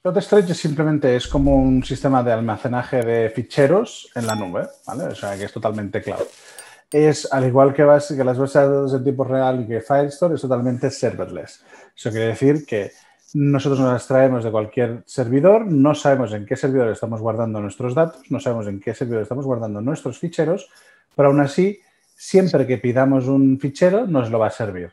Cloud Storage simplemente es como un sistema de almacenaje de ficheros en la nube, ¿vale? O sea, que es totalmente cloud. Es, al igual que, las bases de tipo real y que Firestore, es totalmente serverless. Eso quiere decir que nosotros nos las traemos de cualquier servidor, no sabemos en qué servidor estamos guardando nuestros datos, no sabemos en qué servidor estamos guardando nuestros ficheros, pero aún así, siempre que pidamos un fichero, nos lo va a servir.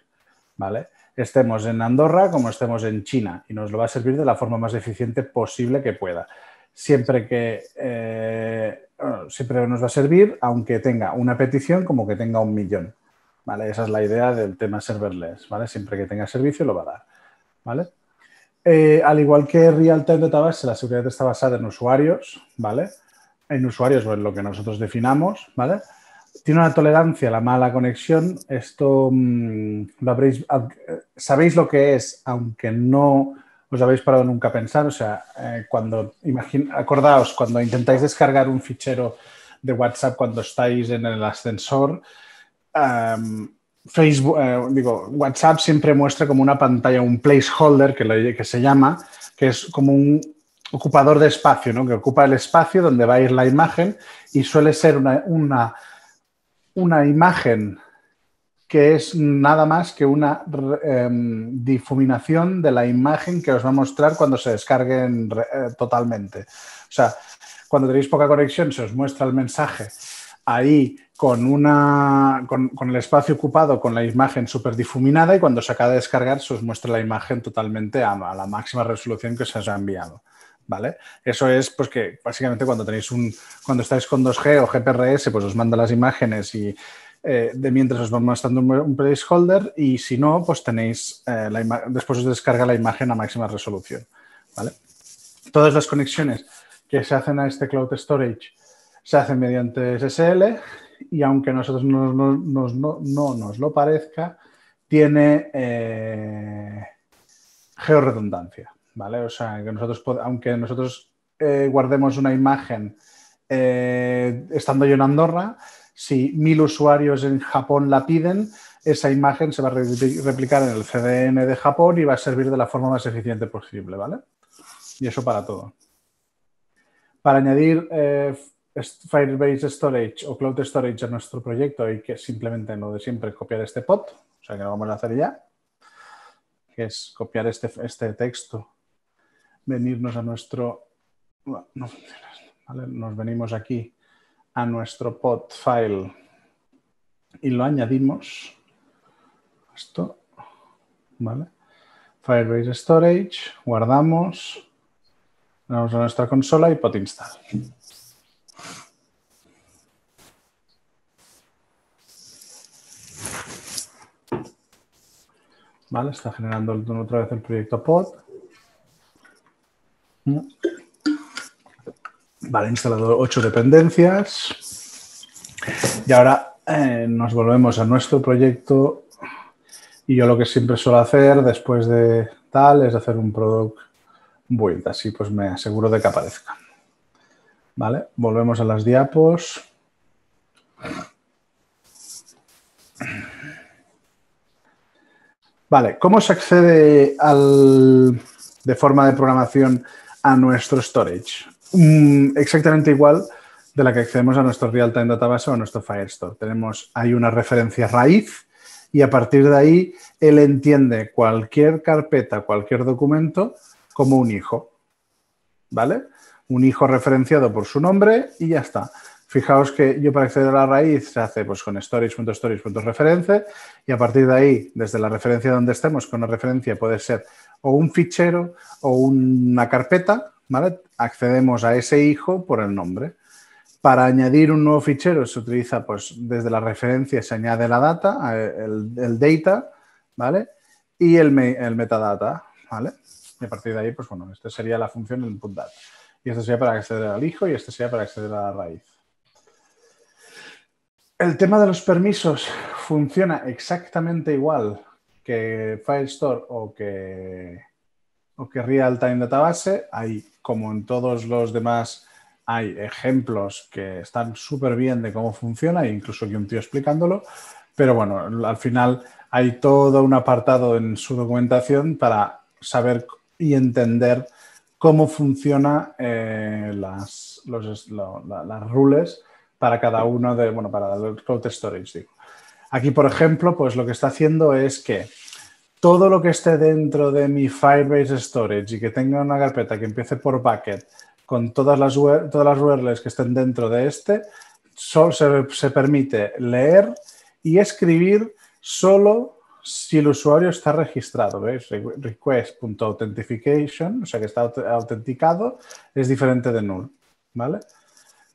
¿vale? Estemos en Andorra como estemos en China y nos lo va a servir de la forma más eficiente posible que pueda. Siempre que eh, siempre nos va a servir, aunque tenga una petición como que tenga un millón. ¿vale? Esa es la idea del tema serverless. ¿vale? Siempre que tenga servicio lo va a dar. ¿vale? Eh, al igual que Real-Time Database, la seguridad está basada en usuarios, ¿vale? En usuarios, o en lo que nosotros definamos, ¿vale? tiene una tolerancia a la mala conexión. Esto mm, lo habréis, sabéis lo que es, aunque no os habéis parado nunca a pensar. O sea, eh, cuando acordaos, cuando intentáis descargar un fichero de WhatsApp cuando estáis en el ascensor, em, Facebook, eh, digo, WhatsApp siempre muestra como una pantalla, un placeholder que, se llama, que es como un ocupador de espacio, ¿no? que ocupa el espacio donde va a ir la imagen y suele ser una una imagen que es nada más que una em, difuminación de la imagen que os va a mostrar cuando se descarguen eh, totalmente. O sea, cuando tenéis poca conexión se os muestra el mensaje ahí con, el espacio ocupado, con la imagen súper difuminada y cuando se acaba de descargar se os muestra la imagen totalmente a, a la máxima resolución que se os ha enviado. ¿vale? Eso es pues que básicamente cuando tenéis un, cuando estáis con 2G o GPRS, pues os manda las imágenes y eh, de mientras os va mostrando un, placeholder y si no, pues tenéis eh, después os descarga la imagen a máxima resolución, ¿vale? Todas las conexiones que se hacen a este cloud storage se hacen mediante SSL y aunque a nosotros no, nos lo parezca, tiene eh, georredundancia. ¿vale? O sea, que nosotros, aunque nosotros eh, guardemos una imagen eh, estando yo en Andorra, si mil usuarios en Japón la piden, esa imagen se va a replicar en el CDN de Japón y va a servir de la forma más eficiente posible, ¿vale? Y eso para todo. Para añadir eh, Firebase Storage o Cloud Storage a nuestro proyecto hay que simplemente lo de siempre copiar este pod, o sea que lo vamos a hacer ya, que es copiar este, este texto venirnos a nuestro... Nos venimos aquí a nuestro pod file y lo añadimos. Esto, ¿vale? Firebase Storage, guardamos, vamos a nuestra consola y pod install. Vale, está generando otra vez el proyecto pod. Vale, instalado ocho dependencias. Y ahora eh, nos volvemos a nuestro proyecto. Y yo lo que siempre suelo hacer después de tal es hacer un product build. Así pues me aseguro de que aparezca. Vale, volvemos a las diapos. Vale, ¿cómo se accede al, de forma de programación a nuestro storage. Mm, exactamente igual de la que accedemos a nuestro real-time database o a nuestro Firestore. Tenemos, hay una referencia raíz y a partir de ahí él entiende cualquier carpeta, cualquier documento como un hijo. ¿Vale? Un hijo referenciado por su nombre y ya está. Fijaos que yo para acceder a la raíz se hace pues, con storage.storage.reference y a partir de ahí, desde la referencia donde estemos, con una referencia puede ser o un fichero o una carpeta, ¿vale? Accedemos a ese hijo por el nombre. Para añadir un nuevo fichero se utiliza, pues desde la referencia se añade la data, eh, el, data, ¿vale? Y el, el, metadata, ¿vale? Y a partir de ahí, pues bueno, esta sería la función del Y esto sería para acceder al hijo y este sería para acceder a la raíz. El tema de los permisos funciona exactamente igual que FileStore o que, o que Real Database. Hay, como en todos los demás, hay ejemplos que están súper bien de cómo funciona, e incluso que un tío explicándolo. Pero bueno, al final hay todo un apartado en su documentación para saber y entender cómo funcionan eh, las rules para cada uno de, bueno, para el cloud storage, digo. Aquí, por ejemplo, pues lo que está haciendo es que todo lo que esté dentro de mi Firebase Storage y que tenga una carpeta que empiece por bucket con todas las, todas las URLs que estén dentro de este, solo se, permite leer y escribir solo si el usuario está registrado, ¿veis? Request.authentification, o sea que está autenticado, es diferente de null, ¿vale?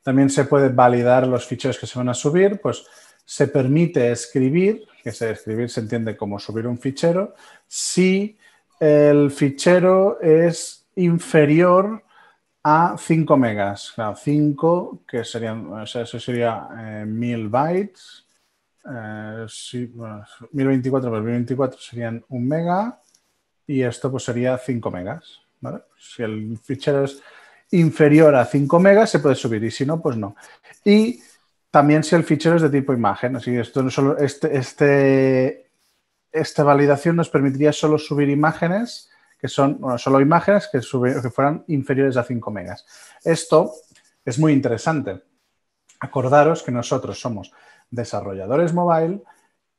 También se puede validar los ficheros que se van a subir, pues se permite escribir, que se escribir se entiende como subir un fichero, si el fichero es inferior a 5 megas. Claro, 5, que serían, o sea, eso sería 1000 eh, bytes. 1024 eh, por 1024 serían 1 mega y esto pues sería 5 megas. ¿vale? Si el fichero es inferior a 5 megas se puede subir y si no, pues no. Y también si el fichero es de tipo imagen, esto no solo este, este, esta validación nos permitiría solo subir imágenes que son, bueno, solo imágenes que, fueran inferiores a 5 megas. Esto es muy interesante. Acordaros que nosotros somos desarrolladores mobile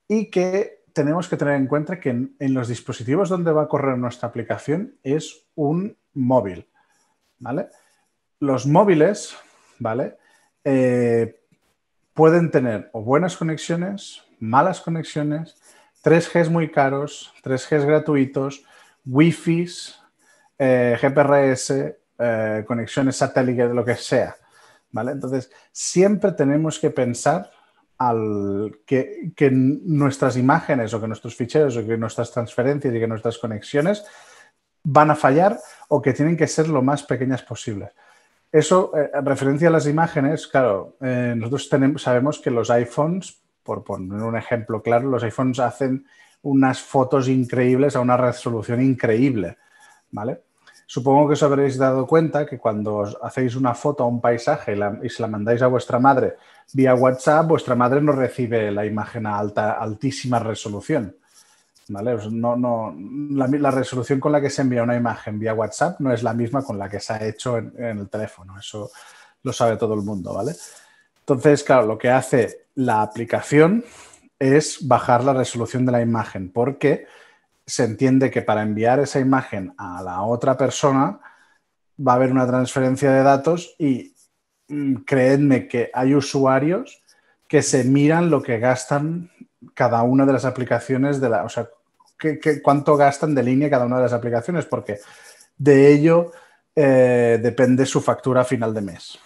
y que tenemos que tener en cuenta que en, en los dispositivos donde va a correr nuestra aplicación es un móvil, ¿vale? los móviles, ¿vale? Eh, pueden tener buenas conexiones, malas conexiones, 3 g muy caros, 3 eh, g gratuitos, Wi-Fi, eh, GPRS, conexiones satélites, lo que sea. Entonces, siempre tenemos que pensar que, que, nuestras imágenes o que nuestros ficheros o que nuestras transferencias y que nuestras conexiones van a fallar o que tienen que ser lo más pequeñas posibles. Eso, eh, en referencia a las imágenes, claro, eh, nosotros sabemos que los iPhones, por poner un ejemplo claro, los iPhones hacen unas fotos increíbles a una resolución increíble, ¿vale? Supongo que os habréis dado cuenta que cuando hacéis una foto a un paisaje y, se la mandáis a vuestra madre vía WhatsApp, vuestra madre no recibe la imagen a alta, altísima resolución. ¿vale? no, no, la, resolución con la que se envía una imagen vía WhatsApp no es la misma con la que se ha hecho en, el teléfono, eso lo sabe todo el mundo, ¿vale? Entonces, claro, lo que hace la aplicación es bajar la resolución de la imagen, porque se entiende que para enviar esa imagen a la otra persona va a haber una transferencia de datos y mm, creedme que hay usuarios que se miran lo que gastan cada una de las aplicaciones de la, o sea, cuánto gastan de línea cada una de las aplicaciones, porque de ello eh, depende su factura a final de mes.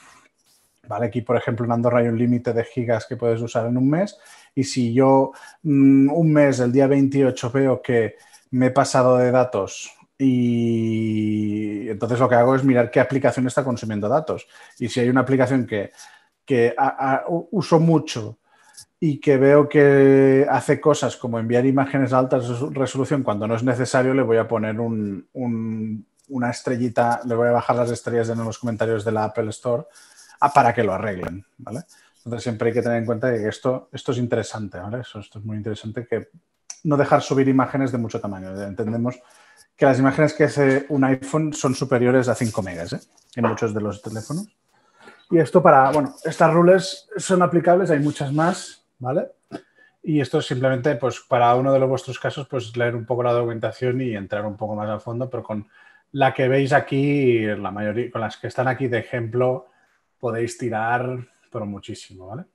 ¿Vale? Aquí, por ejemplo, en Andorra hay un límite de gigas que puedes usar en un mes y si yo mm, un mes, el día 28, veo que me he pasado de datos y entonces lo que hago es mirar qué aplicación está consumiendo datos. Y si hay una aplicación que, que uso mucho y que veo que hace cosas como enviar imágenes a alta resolución cuando no es necesario, le voy a poner una estrellita, le voy a bajar las estrellas en los comentarios de la Apple Store ah, para que lo arreglen, ¿vale? Entonces siempre hay que tener en cuenta que esto, esto es interesante, ¿vale? Esto, esto es muy interesante que no dejar subir imágenes de mucho tamaño. Entendemos que las imágenes que hace un iPhone son superiores a 5 megas ¿eh? en muchos de los teléfonos. Y esto para, bueno, estas rules son aplicables, hay muchas más, ¿vale? Y esto es simplemente, pues para uno de los vuestros casos, pues leer un poco la documentación y entrar un poco más al fondo, pero con la que veis aquí, la mayoría, con las que están aquí de ejemplo, podéis tirar, pero muchísimo, ¿vale?